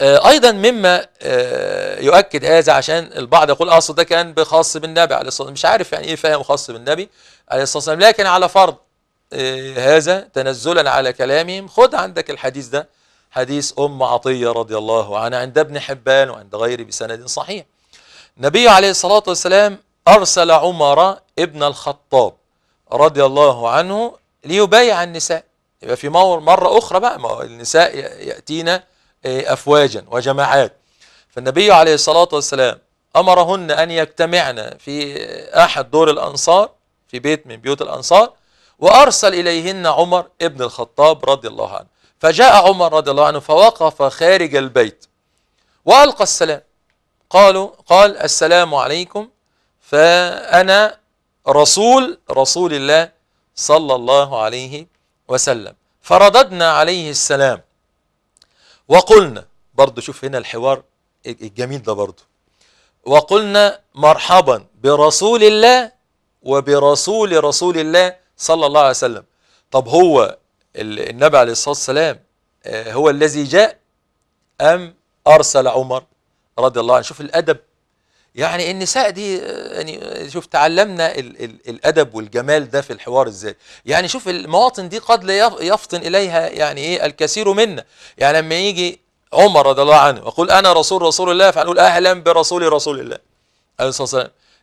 آه، ايضا مما آه، يؤكد هذا عشان البعض يقول اصل ده كان بخاص بالنبي عليه الصلاه والسلام مش عارف يعني ايه فهم خاص بالنبي عليه الصلاه والسلام لكن على فرض آه، هذا تنزلا على كلامهم خد عندك الحديث ده حديث ام عطيه رضي الله عنها عند ابن حبان وعند غيره بسند صحيح النبي عليه الصلاه والسلام ارسل عمر ابن الخطاب رضي الله عنه ليبايع النساء يبقى في مره اخرى بقى ما النساء ياتينا إيه، أفواجا وجماعات فالنبي عليه الصلاة والسلام أمرهن أن يجتمعن في أحد دور الأنصار في بيت من بيوت الأنصار وأرسل إليهن عمر ابن الخطاب رضي الله عنه فجاء عمر رضي الله عنه فوقف خارج البيت وألقى السلام قالوا قال السلام عليكم فأنا رسول رسول الله صلى الله عليه وسلم فرددنا عليه السلام وقلنا برضه شوف هنا الحوار الجميل ده برضه وقلنا مرحبا برسول الله وبرسول رسول الله صلى الله عليه وسلم طب هو النبي عليه الصلاة والسلام آه، هو الذي جاء أم أرسل عمر رضي الله عنه شوف الأدب يعني النساء دي يعني شوف تعلمنا الـ الـ الادب والجمال ده في الحوار ازاي يعني شوف المواطن دي قد لا يفطن اليها يعني ايه الكثير منا يعني لما يجي عمر رضي الله عنه يقول انا رسول رسول الله فهنقول اهلا برسول رسول الله عليه الصلاه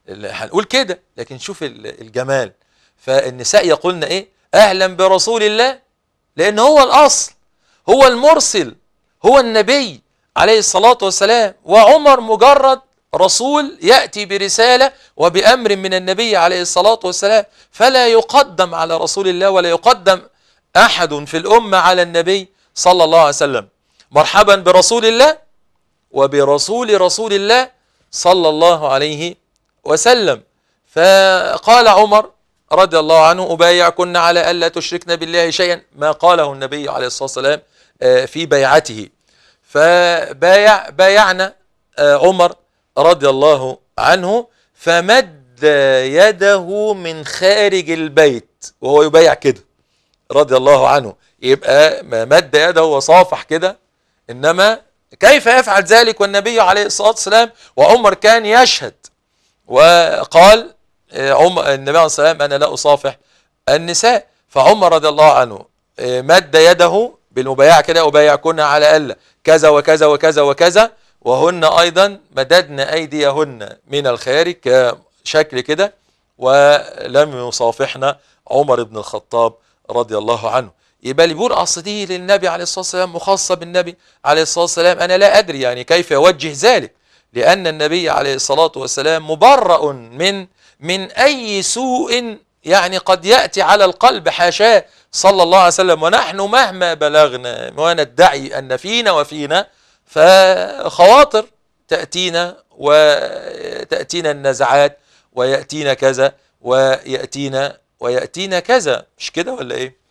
والسلام هنقول كده لكن شوف الجمال فالنساء يقولن ايه اهلا برسول الله لان هو الاصل هو المرسل هو النبي عليه الصلاه والسلام وعمر مجرد رسول يأتي برسالة وبأمر من النبي عليه الصلاة والسلام فلا يقدم على رسول الله ولا يقدم أحد في الأمة على النبي صلى الله عليه وسلم مرحبا برسول الله وبرسول رسول الله صلى الله عليه وسلم فقال عمر رضي الله عنه أبايعكن على ألا تشركن بالله شيئا ما قاله النبي عليه الصلاة والسلام آه، في بيعته فبايع بايعنا آه، عمر رضي الله عنه فمد يده من خارج البيت وهو يبايع كده رضي الله عنه يبقى مد يده وصافح كده إنما كيف يفعل ذلك والنبي عليه الصلاة والسلام وعمر كان يشهد وقال آه، عمر النبي عليه الصلاة والسلام أنا لا أصافح النساء فعمر رضي الله عنه آه، مد يده بالمبايعة كده أبايعكن على ألا كذا وكذا وكذا وكذا وهن أيضا مددن أيديهن من الخارج كشكل كده ولم يصافحنا عمر بن الخطاب رضي الله عنه يبقى اللي بيقول اصل دي للنبي عليه الصلاه والسلام مخاصه بالنبي عليه الصلاه والسلام انا لا ادري يعني كيف يوجه ذلك لان النبي عليه الصلاه والسلام مبرأ من من اي سوء يعني قد ياتي على القلب حاشاه صلى الله عليه وسلم ونحن مهما بلغنا وندعي ان فينا وفينا فخواطر تأتينا وتأتينا النزعات ويأتينا كذا ويأتينا ويأتينا كذا مش كده ولا إيه